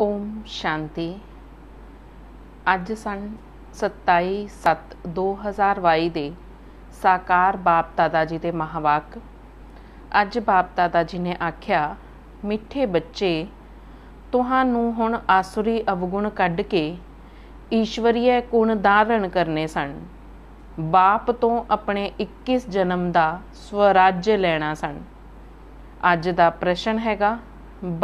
ਓਮ ਸ਼ਾਂਤੀ ਅੱਜ ਸਨ 27/7/2022 ਦੇ ਸਾਕਾਰ ਬਾਪ ਦਾਦਾ ਜੀ ਦੇ ਮਹਾਵਾਕ ਅੱਜ ਬਾਪ ਦਾਦਾ ਜੀ ਨੇ ਆਖਿਆ ਮਿੱਠੇ ਬੱਚੇ ਤੁਹਾਨੂੰ ਹੁਣ ਆਸੁਰੀ ਅਵਗੁਣ ਕੱਢ ਕੇ ਈਸ਼ਵਰੀਏ ਗੁਣ ਧਾਰਨ ਕਰਨੇ ਸਨ ਬਾਪ ਤੋਂ ਆਪਣੇ 21 ਜਨਮ ਦਾ ਸਵਰਾਜ ਲੈਣਾ ਸਨ ਅੱਜ ਦਾ ਪ੍ਰਸ਼ਨ ਹੈਗਾ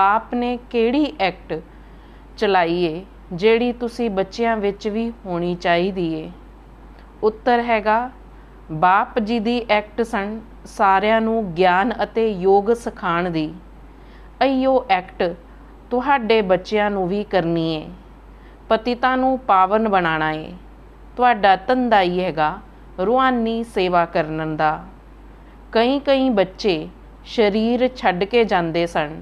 ਬਾਪ ਨੇ ਕਿਹੜੀ ਐਕਟ ਚਲਾਈਏ ਜਿਹੜੀ ਤੁਸੀਂ ਬੱਚਿਆਂ ਵਿੱਚ ਵੀ ਹੋਣੀ ਚਾਹੀਦੀ ਏ ਉੱਤਰ ਹੈਗਾ ਬਾਪ ਜੀ ਦੀ ਐਕਟ ਸਨ ਸਾਰਿਆਂ ਨੂੰ ਗਿਆਨ ਅਤੇ ਯੋਗ ਸਿਖਾਣ ਦੀ ਅਈਓ ਐਕਟ ਤੁਹਾਡੇ ਬੱਚਿਆਂ ਨੂੰ ਵੀ ਕਰਨੀ ਏ ਪਤਿਤਾ ਨੂੰ ਪਾਵਨ ਬਣਾਣਾ ਏ ਤੁਹਾਡਾ ਧੰਦਾ ਹੀ ਹੈਗਾ ਰੂਹਾਨੀ ਸੇਵਾ ਕਰਨ ਦਾ ਕਈ ਕਈ ਬੱਚੇ ਸਰੀਰ ਛੱਡ ਕੇ ਜਾਂਦੇ ਸਨ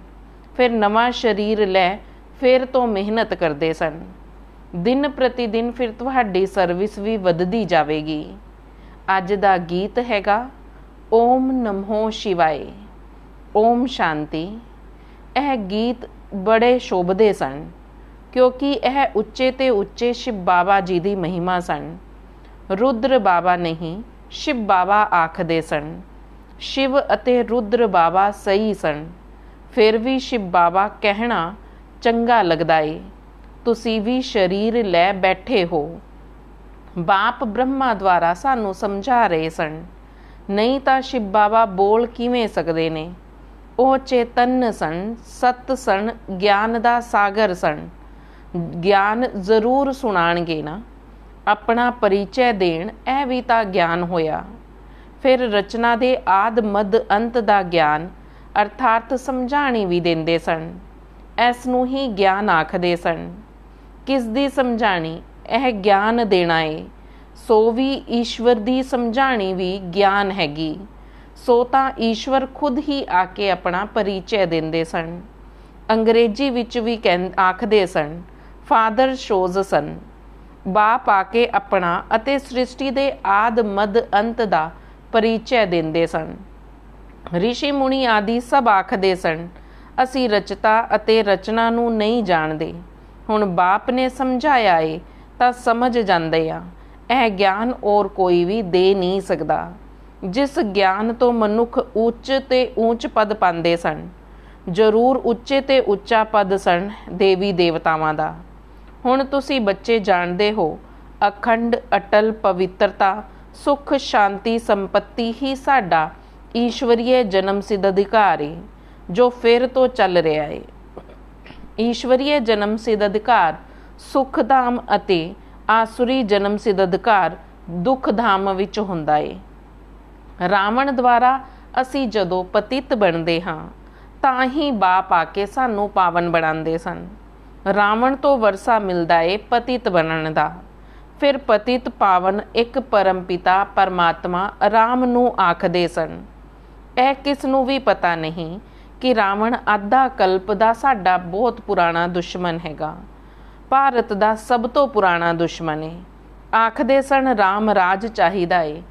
ਫਿਰ ਨਵਾਂ ਸਰੀਰ ਲੈ ਫਿਰ ਤੋਂ ਮਿਹਨਤ ਕਰਦੇ ਸਨ ਦਿਨ ਪ੍ਰਤੀ ਦਿਨ ਫਿਰ ਤੁਹਾਡੀ ਸਰਵਿਸ ਵੀ ਵੱਧਦੀ ਜਾਵੇਗੀ ਅੱਜ ਦਾ ਗੀਤ ਹੈਗਾ ਓਮ ਨਮੋ ਸ਼ਿਵਾਏ ਓਮ ਸ਼ਾਂਤੀ ਇਹ ਗੀਤ ਬੜੇ ਸ਼ੋਭਦੇ ਸਨ ਕਿਉਂਕਿ ਇਹ ਉੱਚੇ ਤੇ ਉੱਚੇ ਸ਼ਿਵ ਬਾਬਾ ਜੀ ਦੀ ਮਹਿਮਾ ਸਨ ਰੁਦਰ ਬਾਬਾ ਨਹੀਂ ਸ਼ਿਵ ਬਾਬਾ ਆਖਦੇ ਸਨ ਸ਼ਿਵ ਅਤੇ ਰੁਦਰ ਬਾਬਾ ਸਹੀ ਸਨ ਫਿਰ ਵੀ ਸ਼ਿਵ ਬਾਬਾ ਕਹਿਣਾ ਚੰਗਾ ਲੱਗਦਾ ਏ ਤੁਸੀਂ ਵੀ ਸ਼ਰੀਰ ਲੈ ਬੈਠੇ ਹੋ ਬਾਪ ਬ੍ਰਹਮਾ ਦੁਆਰਾ ਸਾਨੂੰ ਸਮਝਾ ਰਹੇ ਸਨ ਨਹੀਂ ਤਾਂ ਸ਼ਿਵ ਬਾਬਾ ਬੋਲ ਕਿਵੇਂ ਸਕਦੇ ਨੇ ਉਹ ਚੇਤਨ ਸਨ ਸਤ ਸਨ ਗਿਆਨ ਦਾ ਸਾਗਰ ਸਨ ਗਿਆਨ ਜ਼ਰੂਰ ਸੁਣਾਣਗੇ ਨਾ ਆਪਣਾ ਪਰਿਚੈ ਦੇਣ ਇਹ ਵੀ ਤਾਂ ਗਿਆਨ ਹੋਇਆ ਫਿਰ ਰਚਨਾ ਦੇ ਆਦ ਮਦ ਅੰਤ ਦਾ ਗਿਆਨ ਅਰਥਾਤ ਸਮਝਾਣੀ ਵੀ ਦਿੰਦੇ ਸਨ ਇਸ ਨੂੰ ਹੀ ਗਿਆਨ ਆਖਦੇ ਸਨ ਕਿਸ ਦੀ ਸਮਝਾਣੀ ਇਹ ਗਿਆਨ ਦੇਣਾ ਏ ਸੋ ਵੀ ਈਸ਼ਵਰ ਦੀ ਸਮਝਾਣੀ ਵੀ ਗਿਆਨ ਹੈਗੀ ਸੋ ਤਾਂ ਈਸ਼ਵਰ ਖੁਦ ਹੀ ਆ ਕੇ ਆਪਣਾ ਪਰਿਚੈ ਦਿੰਦੇ ਸਨ ਅੰਗਰੇਜ਼ੀ ਵਿੱਚ ਵੀ ਆਖਦੇ ਸਨ ਫਾਦਰ ਸ਼ੋਜ਼ ਸਨ ਬਾਪ ਆ ਕੇ ਆਪਣਾ ਅਤੇ ਸ੍ਰਿਸ਼ਟੀ ਦੇ ਆਦ ਮਦ ਅੰਤ ਦਾ ਪਰਿਚੈ ਦਿੰਦੇ ਸਨ ਰਿਸ਼ੀ ਮੁਨੀ ਆਦੀ ਸਭ ਆਖਦੇ ਸਨ ਅਸੀਂ ਰਚਤਾ ਅਤੇ ਰਚਨਾ ਨੂੰ ਨਹੀਂ ਜਾਣਦੇ ਹੁਣ ਬਾਪ ਨੇ ਸਮਝਾਇਆ ਏ ਤਾਂ ਸਮਝ ਜਾਂਦੇ ਆ ਇਹ ਗਿਆਨ ਔਰ ਕੋਈ ਵੀ ਦੇ ਨਹੀਂ ਸਕਦਾ ਜਿਸ ਗਿਆਨ ਤੋਂ ਮਨੁੱਖ ਉੱਚ ਤੇ ਉੱਚ ਪਦ ਪਾਉਂਦੇ ਸਨ ਜ਼ਰੂਰ ਉੱਚੇ ਤੇ ਉੱਚਾ ਪਦ ਸਨ ਦੇਵੀ ਦੇਵਤਾਵਾਂ ਦਾ ਹੁਣ ਤੁਸੀਂ ਬੱਚੇ ਜਾਣਦੇ ਹੋ ਅਖੰਡ ਅਟਲ ਪਵਿੱਤਰਤਾ ਸੁਖ ਸ਼ਾਂਤੀ ਸੰਪਤੀ ਹੀ ਸਾਡਾ ਈਸ਼ਵਰੀਏ ਜਨਮ ਸਿੱਧ ਅਧਿਕਾਰ ਹੈ ਜੋ ਫਿਰ ਤੋਂ ਚੱਲ ਰਿਹਾ ਹੈ ਈਸ਼ਵਰੀਏ ਜਨਮ ਸਿਧ ਅਧਿਕਾਰ ਸੁਖ ਧਾਮ ਅਤੇ ਆਸੁਰੀ ਜਨਮ ਸਿਧ ਅਧਿਕਾਰ ਦੁਖ ਧਾਮ ਵਿੱਚ ਹੁੰਦਾ ਹੈ ਰਾਵਣ ਦੁਆਰਾ ਅਸੀਂ ਜਦੋਂ ਪਤਿਤ ਬਣਦੇ ਹਾਂ ਤਾਂ ਹੀ ਬਾਪ ਆ ਕੇ ਸਾਨੂੰ ਪਾਵਨ ਬਣਾਉਂਦੇ ਸਨ ਰਾਵਣ ਤੋਂ ਵਰਸਾ ਮਿਲਦਾ ਏ ਪਤਿਤ ਬਣਨ ਦਾ ਫਿਰ ਪਤਿਤ ਪਾਵਨ ਇੱਕ ਪਰਮ ਪਿਤਾ ਪਰਮਾਤਮਾ ਆਰਾਮ ਨੂੰ ਆਖਦੇ ਸਨ ਇਹ ਕਿਸ ਨੂੰ ਵੀ ਪਤਾ ਨਹੀਂ ਕਿ ਰਾਵਣ ਆਦਾ ਕਲਪ ਦਾ ਸਾਡਾ ਬਹੁਤ ਪੁਰਾਣਾ ਦੁਸ਼ਮਣ ਹੈਗਾ ਭਾਰਤ ਦਾ ਸਭ ਤੋਂ ਪੁਰਾਣਾ ਦੁਸ਼ਮਣ ਹੈ ਆਖਦੇ ਸਨ ਰਾਮ ਰਾਜ ਚਾਹੀਦਾ ਏ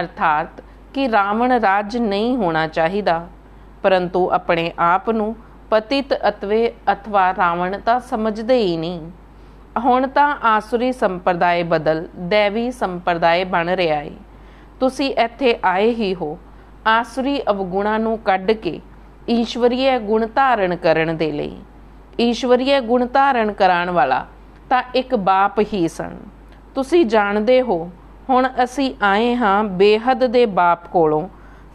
ਅਰਥਾਤ ਕਿ ਰਾਵਣ ਰਾਜ ਨਹੀਂ ਹੋਣਾ ਚਾਹੀਦਾ ਪਰੰਤੂ ਆਪਣੇ ਆਪ ਨੂੰ ਪਤਿਤ ਅਤਵੇ ਅਥਵਾ ਰਾਵਣ ਤਾਂ ਸਮਝਦੇ ਹੀ ਨਹੀਂ ਹੁਣ ਤਾਂ ਆਸੁਰੀ ਸੰਪਰਦਾਇ ਬਦਲ ਦੇਵੀ ਸੰਪਰਦਾਇ ਬਣ ਰਿਹਾ ਏ ਤੁਸੀਂ ਇੱਥੇ ਆਏ ਹੀ ਹੋ ਆਸੁਰੀ ਅਵਗੁਣਾ ਨੂੰ ਕੱਢ ਕੇ ਈਸ਼ਵਰੀਏ ਗੁਣ ਧਾਰਨ ਕਰਨ ਦੇ ਲਈ ਈਸ਼ਵਰੀਏ ਗੁਣ ਧਾਰਨ ਕਰਾਉਣ ਵਾਲਾ ਤਾਂ ਇੱਕ ਬਾਪ ਹੀ ਸਨ ਤੁਸੀਂ ਜਾਣਦੇ ਹੋ ਹੁਣ ਅਸੀਂ ਆਏ ਹਾਂ ਬੇਹਦ ਦੇ ਬਾਪ ਕੋਲੋਂ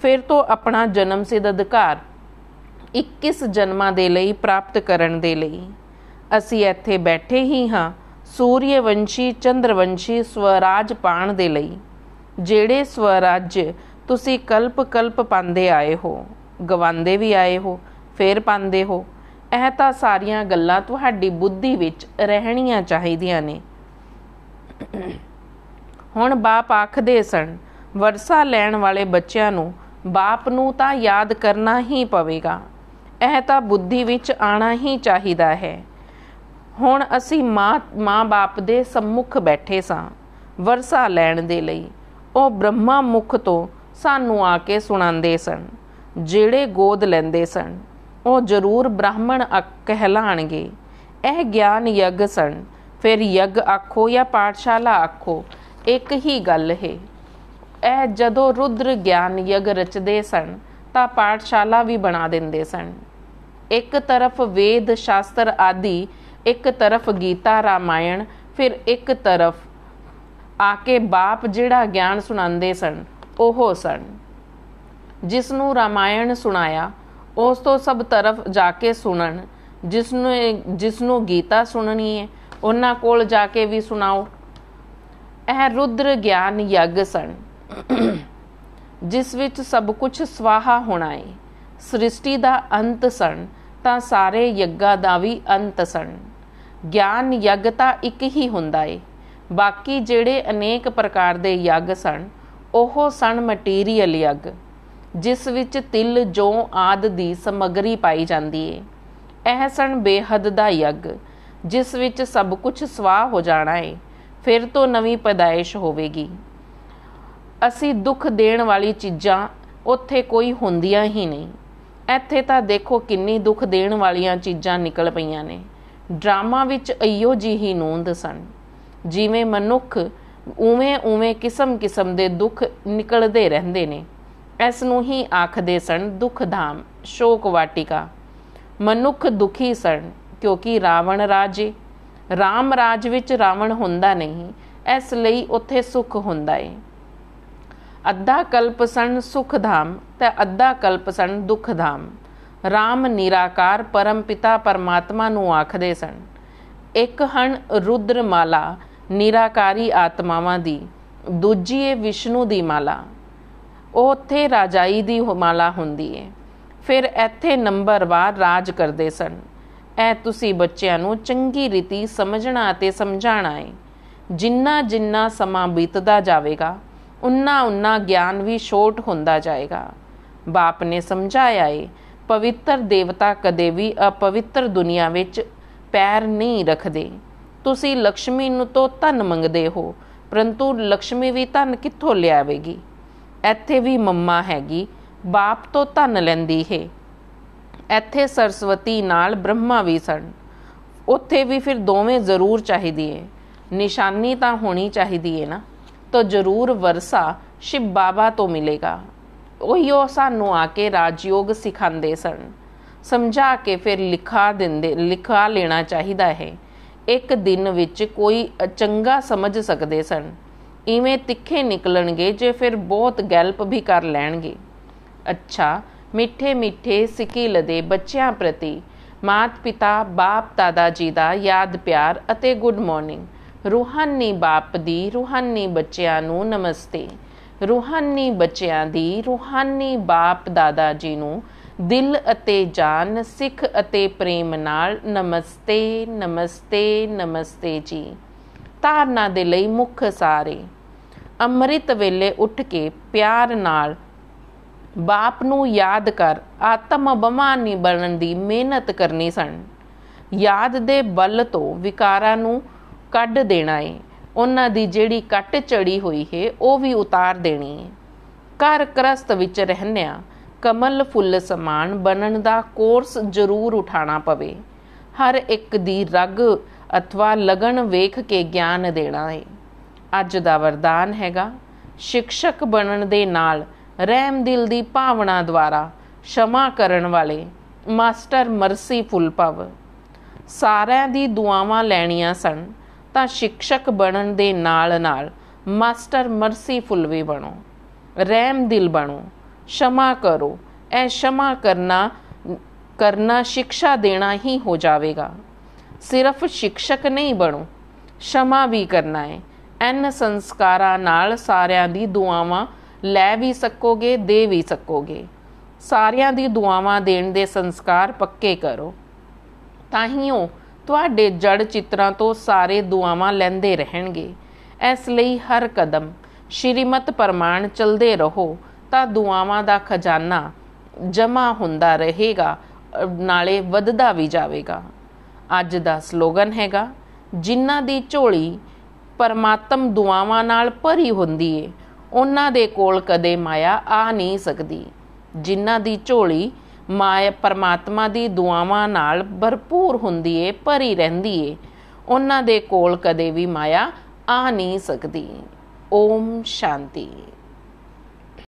ਫਿਰ ਤੋਂ ਆਪਣਾ ਜਨਮ ਸਿੱਧ ਅਧਿਕਾਰ 21 ਜਨਮਾਂ ਦੇ ਲਈ ਪ੍ਰਾਪਤ ਕਰਨ ਦੇ ਲਈ ਅਸੀਂ ਇੱਥੇ ਬੈਠੇ ਹੀ ਹਾਂ ਸੂਰਯਵੰਸ਼ੀ ਚੰਦਰਵੰਸ਼ੀ ਸਵਰਾਜ ਪਾਣ ਦੇ ਲਈ ਜਿਹੜੇ ਸਵਰਾਜ ਤੁਸੀਂ ਕਲਪ ਕਲਪ ਪਾਉਂਦੇ ਆਏ ਹੋ ਗਵਾਂਦੇ ਵੀ ਆਏ ਹੋ ਫੇਰ ਪਾਉਂਦੇ ਹੋ ਇਹ ਤਾਂ ਸਾਰੀਆਂ ਗੱਲਾਂ ਤੁਹਾਡੀ ਬੁੱਧੀ ਵਿੱਚ ਰਹਿਣੀਆਂ ਚਾਹੀਦੀਆਂ ਨੇ ਹੁਣ ਬਾਪ ਆਖਦੇ ਸਨ ਵਰਸਾ ਲੈਣ ਵਾਲੇ ਬੱਚਿਆਂ ਨੂੰ ਬਾਪ ਨੂੰ ਤਾਂ ਯਾਦ ਕਰਨਾ ਹੀ ਪਵੇਗਾ ਇਹ ਤਾਂ ਬੁੱਧੀ ਵਿੱਚ ਆਣਾ ਹੀ ਚਾਹੀਦਾ ਹੈ ਹੁਣ ਅਸੀਂ ਮਾਂ ਮਾਂ-ਬਾਪ ਦੇ ਸਮੁਖ ਬੈਠੇ ਸਾਂ ਵਰਸਾ ਲੈਣ ਦੇ ਲਈ ਉਹ ਬ੍ਰਹਮਾ ਮੁਖ ਤੋਂ ਸਾਨੂੰ ਆ ਕੇ ਸੁਣਾਉਂਦੇ ਸਨ ਜਿਹੜੇ ਗੋਦ ਲੈਂਦੇ ਸਨ ਉਹ ਜ਼ਰੂਰ ਬ੍ਰਾਹਮਣ ਕਹਿਲਾਣਗੇ ਇਹ ਗਿਆਨ ਯੱਗ ਸਨ ਫਿਰ ਯੱਗ ਆਖੋ ਜਾਂ ਪਾਠਸ਼ਾਲਾ ਆਖੋ ਇੱਕ ਹੀ ਗੱਲ ਹੈ ਇਹ ਜਦੋਂ ਰੁਦਰ ਗਿਆਨ ਯੱਗ ਰਚਦੇ ਸਨ ਤਾਂ ਪਾਠਸ਼ਾਲਾ ਵੀ ਬਣਾ ਦਿੰਦੇ ਸਨ ਇੱਕ ਤਰਫ ਵੇਦ ਸ਼ਾਸਤਰ ਆਦਿ ਇੱਕ ਤਰਫ ਗੀਤਾ ਰਾਮਾਇਣ ਫਿਰ ਇੱਕ ਤਰਫ ਆ ਕੇ ਬਾਪ ਜਿਹੜਾ ਗਿਆਨ ਸੁਣਾਉਂਦੇ ਸਨ ਉਹ ਸਨ ਜਿਸ ਨੂੰ ਰਾਮਾਇਣ ਸੁਣਾਇਆ ਉਸ ਤੋਂ ਸਭ ਤਰਫ ਜਾ ਕੇ ਸੁਣਨ ਜਿਸ ਨੂੰ ਜਿਸ ਨੂੰ ਗੀਤਾ ਸੁਣਨੀ ਹੈ ਉਹਨਾਂ ਕੋਲ ਜਾ ਕੇ ਵੀ ਸੁਣਾਓ ਇਹ ਰੁਦਰ ਗਿਆਨ ਯੱਗ ਸਣ ਜਿਸ ਵਿੱਚ ਸਭ ਕੁਝ ਸਵਾਹਾ ਹੋਣਾ ਹੈ ਸ੍ਰਿਸ਼ਟੀ ਦਾ ਅੰਤ ਸਣ ਤਾਂ ਸਾਰੇ ਯੱਗਾ ਦਾ ਵੀ ਅੰਤ ਸਣ ਗਿਆਨ ਯੱਗ ਤਾਂ ਇੱਕ ਹੀ ਹੁੰਦਾ ਏ ਬਾਕੀ ਜਿਹੜੇ ਅਨੇਕ ਪ੍ਰਕਾਰ ਦੇ ਯੱਗ ਸਣ ਉਹ ਸਣ ਮਟੀਰੀਅਲ ਯੱਗ ਜਿਸ ਵਿੱਚ ਤਿਲ ਜੋ ਆਦ ਦੀ ਸਮਗਰੀ ਪਾਈ ਜਾਂਦੀ ਏ ਇਹ ਸਣ ਬੇਹੱਦ ਦਾ ਯੱਗ ਜਿਸ ਵਿੱਚ ਸਭ ਕੁਝ ਸਵਾਹ ਹੋ ਜਾਣਾ ਏ ਫਿਰ ਤੋਂ ਨਵੀਂ ਪਦਾਇਸ਼ ਹੋਵੇਗੀ ਅਸੀਂ ਦੁੱਖ ਦੇਣ ਵਾਲੀ ਚੀਜ਼ਾਂ ਉੱਥੇ ਕੋਈ ਹੁੰਦੀਆਂ ਹੀ ਨਹੀਂ ਇੱਥੇ ਤਾਂ ਦੇਖੋ ਕਿੰਨੀ ਦੁੱਖ ਦੇਣ ਵਾਲੀਆਂ ਚੀਜ਼ਾਂ ਨਿਕਲ ਪਈਆਂ ਨੇ ਡਰਾਮਾ ਵਿੱਚ ਅਈਓ ਜੀ ਹੀ ਨੂੰਦ ਸਨ ਜਿਵੇਂ ਮਨੁੱਖ ਉਵੇਂ ਉਵੇਂ ਕਿਸਮ ਕਿਸਮ ਦੇ ਦੁੱਖ ਨਿਕਲਦੇ ਰਹਿੰਦੇ ਨੇ ਇਸ ਨੂੰ ਹੀ ਆਖਦੇ ਸਨ ਦੁਖਧਾਮ ਸ਼ੋਕ ਵਾਟਿਕਾ ਮਨੁੱਖ ਦੁਖੀ ਸਨ ਕਿਉਂਕਿ ਰਾਵਣ ਰਾਜੇ ਰਾਮ ਰਾਜ ਵਿੱਚ ਰਾਵਣ ਹੁੰਦਾ ਨਹੀਂ ਇਸ ਲਈ ਉੱਥੇ ਸੁਖ ਹੁੰਦਾ ਏ ਅੱਧਾ ਕਲਪ ਸਣ ਸੁਖਧਾਮ ਤੇ ਅੱਧਾ ਕਲਪ ਸਣ ਦੁਖਧਾਮ ਰਾਮ ਨਿਰਾਕਾਰ ਪਰਮ ਪਿਤਾ ਪਰਮਾਤਮਾ ਨੂੰ ਆਖਦੇ ਸਨ ਇੱਕ ਹਣ ਮਾਲਾ ਨਿਰਾਕਾਰੀ ਆਤਮਾਵਾਂ ਦੀ ਦੂਜੀ ਏ ਵਿਸ਼ਨੂੰ ਦੀ ਮਾਲਾ ਉਹ ਉੱਥੇ ਰਾਜਾਈ ਦੀ ਹਮਾਲਾ ਹੁੰਦੀ ਏ ਫਿਰ ਇੱਥੇ ਨੰਬਰਵਾਰ ਰਾਜ ਕਰਦੇ ਸਨ ਐ ਤੁਸੀਂ ਬੱਚਿਆਂ ਨੂੰ ਚੰਗੀ ਰੀਤੀ ਸਮਝਣਾ ਅਤੇ ਸਮਝਾਣਾ ਏ ਜਿੰਨਾ ਜਿੰਨਾ ਸਮਾਂ ਬੀਤਦਾ ਜਾਵੇਗਾ ਉਨਾ ਉਨਾ ਗਿਆਨ ਵੀ ਛੋਟ ਹੁੰਦਾ ਜਾਏਗਾ ਬਾਪ ਨੇ ਸਮਝਾਇਆ ਏ ਪਵਿੱਤਰ ਦੇਵਤਾ ਕਦੇ ਵੀ ਅਪਵਿੱਤਰ ਦੁਨੀਆ ਵਿੱਚ ਪੈਰ ਨਹੀਂ ਰੱਖਦੇ ਤੁਸੀਂ ਲక్ష్ਮੀ ਨੂੰ ਤੋਂ ਧਨ ਮੰਗਦੇ ਹੋ ਪਰੰਤੂ ਲక్ష్ਮੀ ਵੀ ਧਨ ਕਿੱਥੋਂ ਲਿਆਵੇਗੀ ਇੱਥੇ ਵੀ ਮੰਮਾ ਹੈਗੀ ਬਾਪ ਤੋਂ ਧਨ ਲੈਂਦੀ ਹੈ ਇੱਥੇ ਸਰਸਵਤੀ ਨਾਲ ਬ੍ਰਹਮਾ ਵੀ ਸਨ ਉੱਥੇ ਵੀ ਫਿਰ ਦੋਵੇਂ ਜ਼ਰੂਰ ਚਾਹੀਦੀ ਹੈ ਨਿਸ਼ਾਨੀ ਤਾਂ ਹੋਣੀ ਚਾਹੀਦੀ ਹੈ ਨਾ ਤਾਂ ਜ਼ਰੂਰ ਵਰਸਾ ਸ਼ਿਵ ਬਾਬਾ ਤੋਂ ਮਿਲੇਗਾ ਉਹੀ ਉਹ ਸਾਨੂੰ ਆ ਕੇ ਰਾਜਯੋਗ ਸਿਖਾਉਂਦੇ ਸਨ ਸਮਝਾ ਕੇ ਫਿਰ ਲਿਖਾ ਦਿੰਦੇ ਲਿਖਾ ਲੈਣਾ ਚਾਹੀਦਾ ਹੈ ਇੱਕ ਦਿਨ ਵਿੱਚ ਕੋਈ ਚੰਗਾ ਸਮਝ ਸਕਦੇ ਸਨ ਇਵੇਂ ਤਿੱਖੇ ਨਿਕਲਣਗੇ ਜੇ ਫਿਰ ਬਹੁਤ ਗੈਲਪ ਵੀ ਕਰ ਲੈਣਗੇ ਅੱਛਾ ਮਿੱਠੇ ਮਿੱਠੇ ਸਿੱਕੀ ਲਦੇ ਬੱਚਿਆਂ ਪ੍ਰਤੀ ਮਾਤ-ਪਿਤਾ ਬਾਪ ਦਾਦਾ ਜੀ ਦਾ ਯਾਦ ਪਿਆਰ ਅਤੇ ਗੁੱਡ ਮਾਰਨਿੰਗ ਰੂਹਾਨੀ ਬਾਪ ਦੀ ਰੂਹਾਨੀ ਬੱਚਿਆਂ ਨੂੰ ਨਮਸਤੇ ਰੂਹਾਨੀ ਬੱਚਿਆਂ ਦੀ ਰੂਹਾਨੀ ਬਾਪ ਦਾਦਾ ਜੀ ਨੂੰ ਦਿਲ ਅਤੇ ਜਾਨ ਸਿੱਖ ਅਤੇ ਪ੍ਰੇਮ ਨਾਲ ਨਮਸਤੇ ਨਮਸਤੇ ਨਮਸਤੇ ਜੀ ਤਾਰਨਾ ਦੇ ਲਈ ਮੁੱਖ ਸਾਰੇ ਅੰਮ੍ਰਿਤ ਵੇਲੇ ਉੱਠ ਕੇ ਪਿਆਰ ਨਾਲ ਬਾਪ ਨੂੰ ਯਾਦ ਕਰ ਆਤਮ ਅਭਿਮਾਨੀ ਬਣਨ ਦੀ ਮਿਹਨਤ ਕਰਨੀ ਸਣ ਯਾਦ ਦੇ ਬਲ ਤੋਂ ਵਿਕਾਰਾਂ ਨੂੰ ਕੱਢ ਦੇਣਾ ਏ ਉਹਨਾਂ ਦੀ ਜਿਹੜੀ ਕੱਟ ਚੜੀ ਹੋਈ ਹੈ ਉਹ ਵੀ ਉਤਾਰ ਦੇਣੀ ਹੈ ਘਰ ਕਰਸਤ ਵਿੱਚ ਰਹਿਣਿਆ ਕਮਲ ਫੁੱਲ ਸਮਾਨ ਬਣਨ ਦਾ ਕੋਰਸ ਜ਼ਰੂਰ ਉਠਾਣਾ ਪਵੇ ਹਰ ਇੱਕ ਦੀ ਰਗ ਅਥਵਾ ਲਗਨ ਵੇਖ ਕੇ ਗਿਆਨ ਦੇਣਾ ਹੈ ਅੱਜ ਦਾ ਵਰਦਾਨ ਹੈਗਾ ਸ਼ਿਕਸ਼ਕ ਬਣਨ ਦੇ ਨਾਲ ਰਹਿਮ ਦਿਲ ਦੀ ਭਾਵਨਾ ਦੁਆਰਾ ਸ਼ਮਾ ਕਰਨ ਵਾਲੇ ਮਾਸਟਰ ਮਰਸੀ ਪਵ ਸਾਰਿਆਂ ਦੀ ਦੁਆਵਾਂ ਲੈਣੀਆਂ ਸਨ ਤਾਂ ਸ਼ਿਕਸ਼ਕ ਬਣਨ ਦੇ ਨਾਲ ਨਾਲ ਮਾਸਟਰ ਮਰਸੀ ਫੁੱਲ ਵੀ ਬਣੋ ਰਹਿਮ ਦਿਲ ਬਣੋ ਸ਼ਮਾ ਕਰੋ ਐ ਸ਼ਮਾ ਕਰਨਾ ਕਰਨਾ ਸਿੱਖਿਆ ਦੇਣਾ ਹੀ ਹੋ ਜਾਵੇਗਾ ਸਿਰਫ ਸ਼ਿਕਸ਼ਕ ਨਹੀਂ ਬਣੋ ਸ਼ਮਾ ਵੀ ਕਰਨਾ ਹੈ ਐਨ ਸੰਸਕਾਰਾਂ ਨਾਲ ਸਾਰਿਆਂ ਦੀ ਦੁਆਵਾਂ ਲੈ ਵੀ ਸਕੋਗੇ ਦੇ ਵੀ ਸਕੋਗੇ ਸਾਰਿਆਂ ਦੀ ਦੁਆਵਾਂ ਦੇਣ ਦੇ ਸੰਸਕਾਰ ਪੱਕੇ ਕਰੋ ਤਾਂ ਹੀ ਉਹ ਤੁਹਾਡੇ ਜੜ ਚਿੱਤਰਾਂ ਤੋਂ ਸਾਰੇ ਦੁਆਵਾਂ ਲੈਂਦੇ ਰਹਿਣਗੇ ਇਸ ਲਈ ਹਰ ਕਦਮ ਸ਼੍ਰੀਮਤ ਪਰਮਾਨ ਚਲਦੇ ਰਹੋ ਤਾਂ ਦੁਆਵਾਂ ਦਾ ਖਜ਼ਾਨਾ ਜਮਾ ਹੁੰਦਾ ਰਹੇਗਾ ਨਾਲੇ ਵੱਧਦਾ ਵੀ ਜਾਵੇਗਾ ਅੱਜ ਦਾ ਸਲੋਗਨ ਹੈਗਾ ਜਿਨ੍ਹਾਂ ਦੀ ਝੋਲੀ ਪਰਮਾਤਮ ਦੁਆਵਾਂ ਨਾਲ ਭਰੀ ਹੁੰਦੀ ਏ ਉਹਨਾਂ ਦੇ ਕੋਲ ਕਦੇ ਮਾਇਆ ਆ ਨਹੀਂ ਸਕਦੀ ਜਿਨ੍ਹਾਂ ਦੀ ਝੋਲੀ ਮਾਇਆ ਪਰਮਾਤਮਾ ਦੀ ਦੁਆਵਾਂ ਨਾਲ ਭਰਪੂਰ ਹੁੰਦੀ ਏ ਭਰੀ ਰਹਿੰਦੀ ਏ ਉਹਨਾਂ ਦੇ ਕੋਲ ਕਦੇ ਵੀ ਮਾਇਆ ਆ ਨਹੀਂ ਸਕਦੀ ਓਮ ਸ਼ਾਂਤੀ